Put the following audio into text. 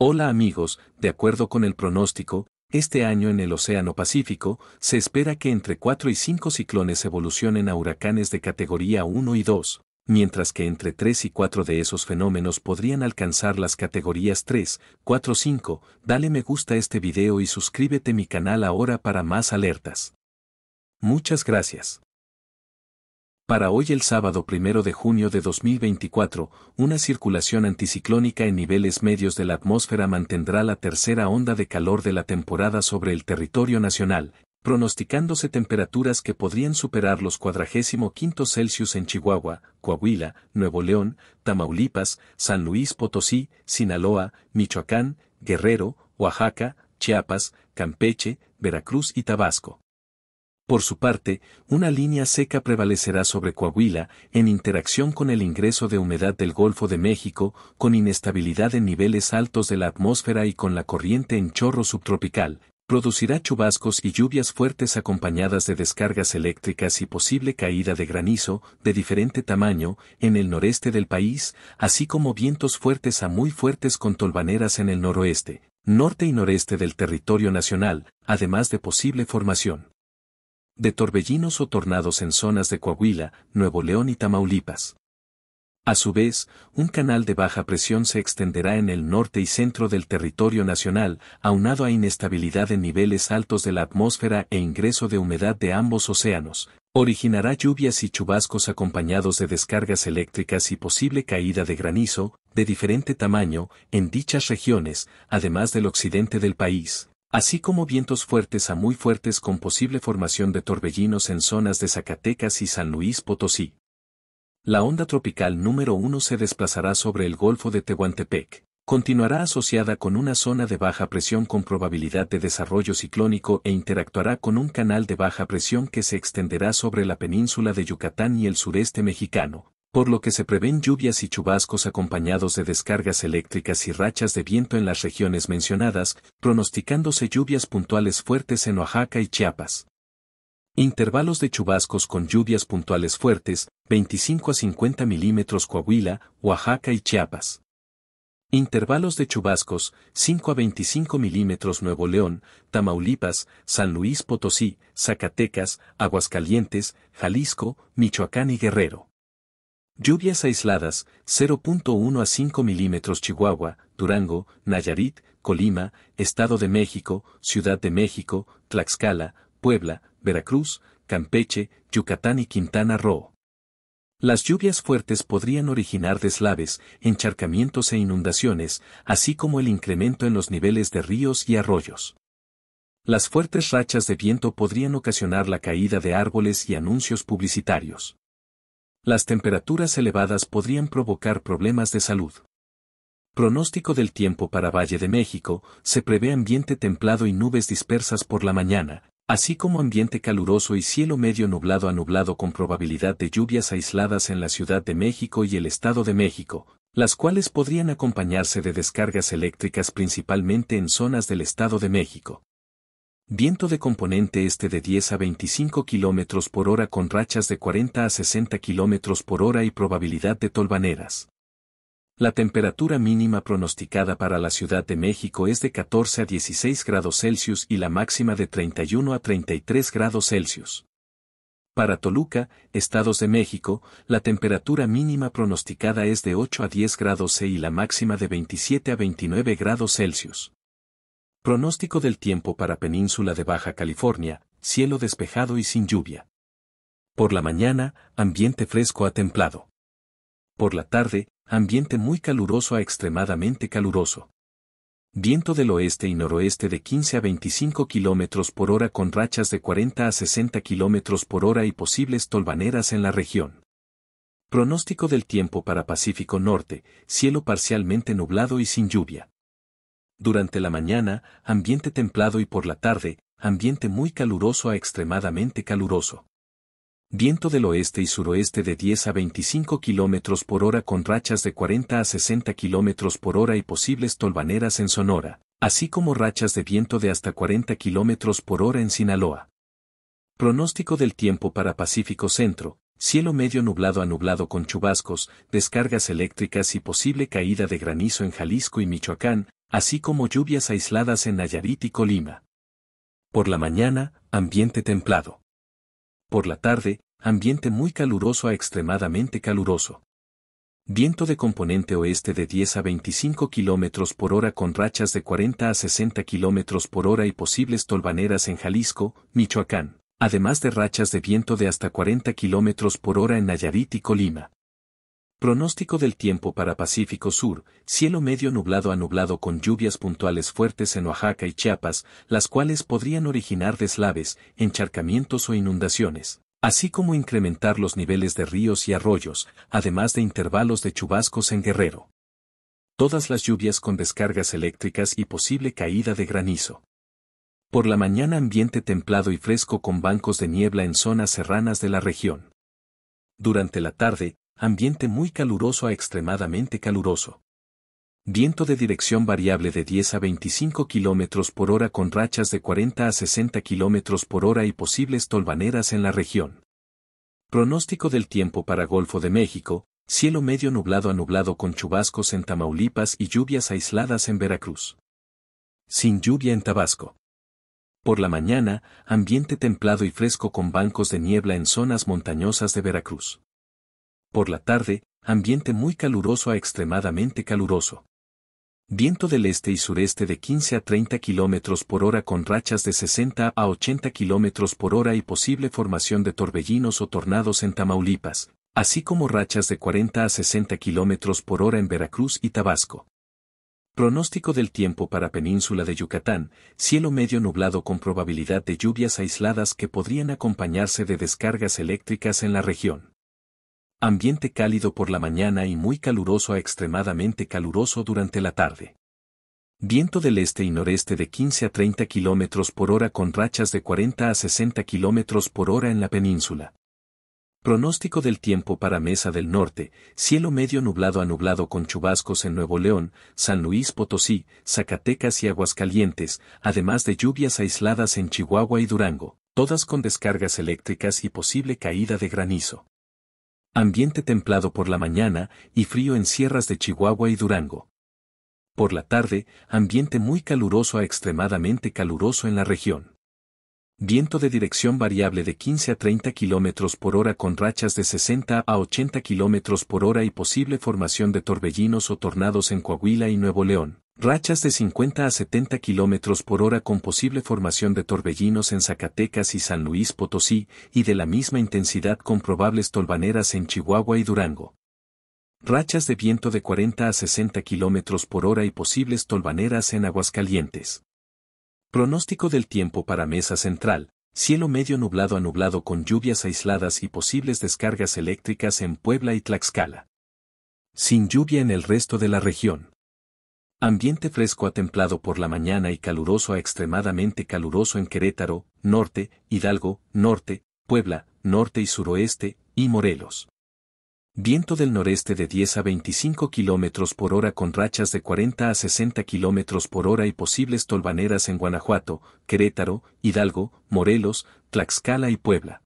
Hola amigos, de acuerdo con el pronóstico, este año en el Océano Pacífico se espera que entre 4 y 5 ciclones evolucionen a huracanes de categoría 1 y 2, mientras que entre 3 y 4 de esos fenómenos podrían alcanzar las categorías 3, 4, 5. Dale me gusta a este video y suscríbete a mi canal ahora para más alertas. Muchas gracias. Para hoy el sábado 1 de junio de 2024, una circulación anticiclónica en niveles medios de la atmósfera mantendrá la tercera onda de calor de la temporada sobre el territorio nacional, pronosticándose temperaturas que podrían superar los 45 Celsius en Chihuahua, Coahuila, Nuevo León, Tamaulipas, San Luis Potosí, Sinaloa, Michoacán, Guerrero, Oaxaca, Chiapas, Campeche, Veracruz y Tabasco. Por su parte, una línea seca prevalecerá sobre Coahuila, en interacción con el ingreso de humedad del Golfo de México, con inestabilidad en niveles altos de la atmósfera y con la corriente en chorro subtropical, producirá chubascos y lluvias fuertes acompañadas de descargas eléctricas y posible caída de granizo, de diferente tamaño, en el noreste del país, así como vientos fuertes a muy fuertes con tolvaneras en el noroeste, norte y noreste del territorio nacional, además de posible formación de torbellinos o tornados en zonas de Coahuila, Nuevo León y Tamaulipas. A su vez, un canal de baja presión se extenderá en el norte y centro del territorio nacional, aunado a inestabilidad en niveles altos de la atmósfera e ingreso de humedad de ambos océanos, originará lluvias y chubascos acompañados de descargas eléctricas y posible caída de granizo, de diferente tamaño, en dichas regiones, además del occidente del país así como vientos fuertes a muy fuertes con posible formación de torbellinos en zonas de Zacatecas y San Luis Potosí. La onda tropical número 1 se desplazará sobre el Golfo de Tehuantepec. Continuará asociada con una zona de baja presión con probabilidad de desarrollo ciclónico e interactuará con un canal de baja presión que se extenderá sobre la península de Yucatán y el sureste mexicano, por lo que se prevén lluvias y chubascos acompañados de descargas eléctricas y rachas de viento en las regiones mencionadas, pronosticándose lluvias puntuales fuertes en Oaxaca y Chiapas. Intervalos de chubascos con lluvias puntuales fuertes, 25 a 50 milímetros Coahuila, Oaxaca y Chiapas. Intervalos de chubascos, 5 a 25 milímetros Nuevo León, Tamaulipas, San Luis Potosí, Zacatecas, Aguascalientes, Jalisco, Michoacán y Guerrero. Lluvias aisladas, 0.1 a 5 milímetros Chihuahua, Durango, Nayarit, Colima, Estado de México, Ciudad de México, Tlaxcala, Puebla, Veracruz, Campeche, Yucatán y Quintana Roo. Las lluvias fuertes podrían originar deslaves, encharcamientos e inundaciones, así como el incremento en los niveles de ríos y arroyos. Las fuertes rachas de viento podrían ocasionar la caída de árboles y anuncios publicitarios. Las temperaturas elevadas podrían provocar problemas de salud. Pronóstico del tiempo para Valle de México, se prevé ambiente templado y nubes dispersas por la mañana, así como ambiente caluroso y cielo medio nublado a nublado con probabilidad de lluvias aisladas en la Ciudad de México y el Estado de México, las cuales podrían acompañarse de descargas eléctricas principalmente en zonas del Estado de México. Viento de componente este de 10 a 25 km por hora con rachas de 40 a 60 km por hora y probabilidad de tolvaneras. La temperatura mínima pronosticada para la Ciudad de México es de 14 a 16 grados Celsius y la máxima de 31 a 33 grados Celsius. Para Toluca, Estados de México, la temperatura mínima pronosticada es de 8 a 10 grados C y la máxima de 27 a 29 grados Celsius. Pronóstico del tiempo para Península de Baja California, cielo despejado y sin lluvia. Por la mañana, ambiente fresco a templado. Por la tarde, ambiente muy caluroso a extremadamente caluroso. Viento del oeste y noroeste de 15 a 25 km por hora con rachas de 40 a 60 km por hora y posibles tolvaneras en la región. Pronóstico del tiempo para Pacífico Norte, cielo parcialmente nublado y sin lluvia. Durante la mañana, ambiente templado y por la tarde, ambiente muy caluroso a extremadamente caluroso. Viento del oeste y suroeste de 10 a 25 km por hora con rachas de 40 a 60 km por hora y posibles tolvaneras en Sonora, así como rachas de viento de hasta 40 km por hora en Sinaloa. Pronóstico del tiempo para Pacífico Centro, cielo medio nublado a nublado con chubascos, descargas eléctricas y posible caída de granizo en Jalisco y Michoacán, así como lluvias aisladas en Nayarit y Colima. Por la mañana, ambiente templado. Por la tarde, ambiente muy caluroso a extremadamente caluroso. Viento de componente oeste de 10 a 25 km por hora con rachas de 40 a 60 km por hora y posibles tolvaneras en Jalisco, Michoacán, además de rachas de viento de hasta 40 km por hora en Nayarit y Colima. Pronóstico del tiempo para Pacífico Sur, cielo medio nublado a nublado con lluvias puntuales fuertes en Oaxaca y Chiapas, las cuales podrían originar deslaves, encharcamientos o inundaciones, así como incrementar los niveles de ríos y arroyos, además de intervalos de chubascos en Guerrero. Todas las lluvias con descargas eléctricas y posible caída de granizo. Por la mañana ambiente templado y fresco con bancos de niebla en zonas serranas de la región. Durante la tarde, ambiente muy caluroso a extremadamente caluroso. Viento de dirección variable de 10 a 25 km por hora con rachas de 40 a 60 km por hora y posibles tolvaneras en la región. Pronóstico del tiempo para Golfo de México, cielo medio nublado a nublado con chubascos en Tamaulipas y lluvias aisladas en Veracruz. Sin lluvia en Tabasco. Por la mañana, ambiente templado y fresco con bancos de niebla en zonas montañosas de Veracruz. Por la tarde, ambiente muy caluroso a extremadamente caluroso. Viento del este y sureste de 15 a 30 km por hora con rachas de 60 a 80 km por hora y posible formación de torbellinos o tornados en Tamaulipas, así como rachas de 40 a 60 km por hora en Veracruz y Tabasco. Pronóstico del tiempo para Península de Yucatán, cielo medio nublado con probabilidad de lluvias aisladas que podrían acompañarse de descargas eléctricas en la región. Ambiente cálido por la mañana y muy caluroso a extremadamente caluroso durante la tarde. Viento del este y noreste de 15 a 30 km por hora con rachas de 40 a 60 km por hora en la península. Pronóstico del tiempo para Mesa del Norte, cielo medio nublado a nublado con chubascos en Nuevo León, San Luis Potosí, Zacatecas y Aguascalientes, además de lluvias aisladas en Chihuahua y Durango, todas con descargas eléctricas y posible caída de granizo. Ambiente templado por la mañana y frío en sierras de Chihuahua y Durango. Por la tarde, ambiente muy caluroso a extremadamente caluroso en la región. Viento de dirección variable de 15 a 30 km por hora con rachas de 60 a 80 km por hora y posible formación de torbellinos o tornados en Coahuila y Nuevo León. Rachas de 50 a 70 km por hora con posible formación de torbellinos en Zacatecas y San Luis Potosí, y de la misma intensidad con probables tolvaneras en Chihuahua y Durango. Rachas de viento de 40 a 60 km por hora y posibles tolvaneras en Aguascalientes. Pronóstico del tiempo para Mesa Central, cielo medio nublado a nublado con lluvias aisladas y posibles descargas eléctricas en Puebla y Tlaxcala. Sin lluvia en el resto de la región. Ambiente fresco a templado por la mañana y caluroso a extremadamente caluroso en Querétaro, norte, Hidalgo, norte, Puebla, norte y suroeste, y Morelos. Viento del noreste de 10 a 25 km por hora con rachas de 40 a 60 km por hora y posibles tolvaneras en Guanajuato, Querétaro, Hidalgo, Morelos, Tlaxcala y Puebla.